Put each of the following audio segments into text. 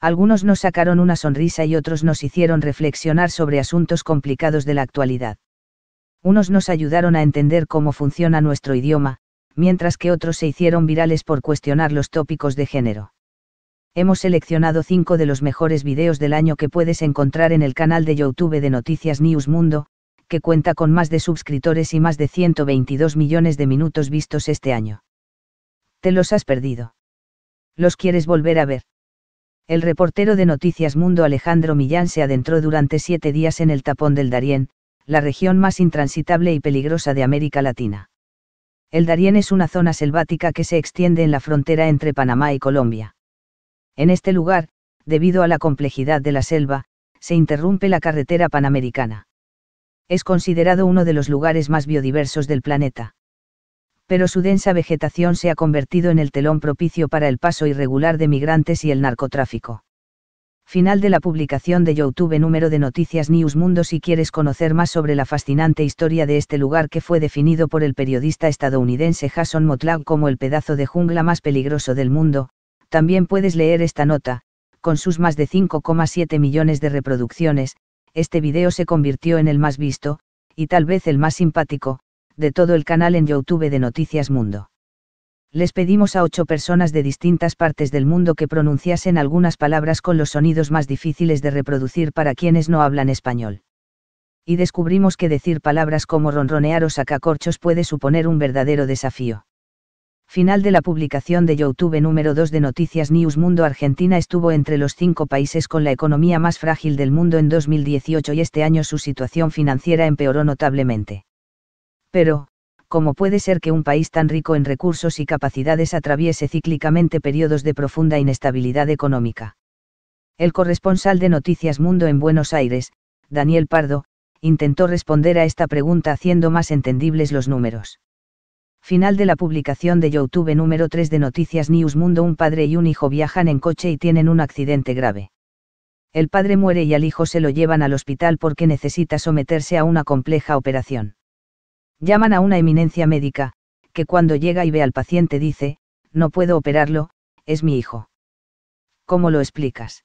Algunos nos sacaron una sonrisa y otros nos hicieron reflexionar sobre asuntos complicados de la actualidad. Unos nos ayudaron a entender cómo funciona nuestro idioma, mientras que otros se hicieron virales por cuestionar los tópicos de género. Hemos seleccionado cinco de los mejores videos del año que puedes encontrar en el canal de YouTube de Noticias News Mundo, que cuenta con más de suscriptores y más de 122 millones de minutos vistos este año. ¿Te los has perdido? ¿Los quieres volver a ver? El reportero de Noticias Mundo Alejandro Millán se adentró durante siete días en el tapón del Darién, la región más intransitable y peligrosa de América Latina. El Darién es una zona selvática que se extiende en la frontera entre Panamá y Colombia. En este lugar, debido a la complejidad de la selva, se interrumpe la carretera panamericana. Es considerado uno de los lugares más biodiversos del planeta pero su densa vegetación se ha convertido en el telón propicio para el paso irregular de migrantes y el narcotráfico. Final de la publicación de YouTube número de Noticias News Mundo si quieres conocer más sobre la fascinante historia de este lugar que fue definido por el periodista estadounidense Jason Motlag como el pedazo de jungla más peligroso del mundo, también puedes leer esta nota, con sus más de 5,7 millones de reproducciones, este video se convirtió en el más visto, y tal vez el más simpático, de todo el canal en YouTube de Noticias Mundo. Les pedimos a ocho personas de distintas partes del mundo que pronunciasen algunas palabras con los sonidos más difíciles de reproducir para quienes no hablan español. Y descubrimos que decir palabras como ronronear o sacacorchos puede suponer un verdadero desafío. Final de la publicación de YouTube número 2 de Noticias News Mundo Argentina estuvo entre los cinco países con la economía más frágil del mundo en 2018 y este año su situación financiera empeoró notablemente pero, ¿cómo puede ser que un país tan rico en recursos y capacidades atraviese cíclicamente periodos de profunda inestabilidad económica? El corresponsal de Noticias Mundo en Buenos Aires, Daniel Pardo, intentó responder a esta pregunta haciendo más entendibles los números. Final de la publicación de YouTube número 3 de Noticias News Mundo. Un padre y un hijo viajan en coche y tienen un accidente grave. El padre muere y al hijo se lo llevan al hospital porque necesita someterse a una compleja operación. Llaman a una eminencia médica, que cuando llega y ve al paciente dice, no puedo operarlo, es mi hijo. ¿Cómo lo explicas?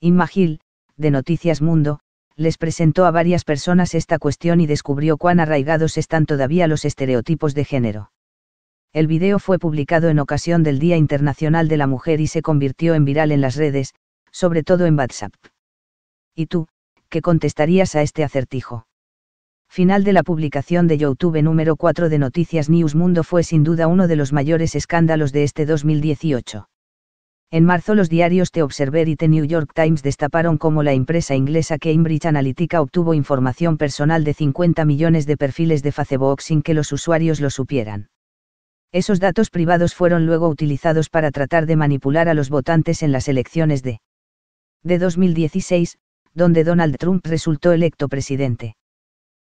Imagil, de Noticias Mundo, les presentó a varias personas esta cuestión y descubrió cuán arraigados están todavía los estereotipos de género. El video fue publicado en ocasión del Día Internacional de la Mujer y se convirtió en viral en las redes, sobre todo en WhatsApp. ¿Y tú, qué contestarías a este acertijo? final de la publicación de YouTube número 4 de Noticias News Mundo fue sin duda uno de los mayores escándalos de este 2018. En marzo los diarios The Observer y The New York Times destaparon cómo la empresa inglesa Cambridge Analytica obtuvo información personal de 50 millones de perfiles de Facebook sin que los usuarios lo supieran. Esos datos privados fueron luego utilizados para tratar de manipular a los votantes en las elecciones de, de 2016, donde Donald Trump resultó electo presidente.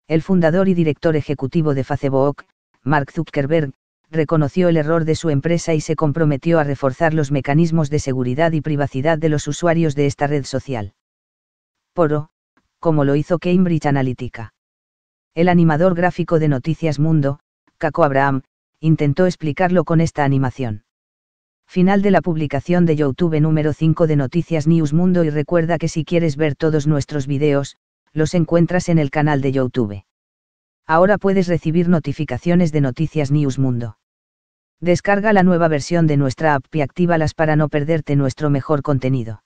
El fundador y director ejecutivo de Facebook, Mark Zuckerberg, reconoció el error de su empresa y se comprometió a reforzar los mecanismos de seguridad y privacidad de los usuarios de esta red social. Poro, como lo hizo Cambridge Analytica. El animador gráfico de Noticias Mundo, Caco Abraham, intentó explicarlo con esta animación. Final de la publicación de YouTube número 5 de Noticias News Mundo y recuerda que si quieres ver todos nuestros videos, los encuentras en el canal de YouTube. Ahora puedes recibir notificaciones de Noticias News Mundo. Descarga la nueva versión de nuestra app y actívalas para no perderte nuestro mejor contenido.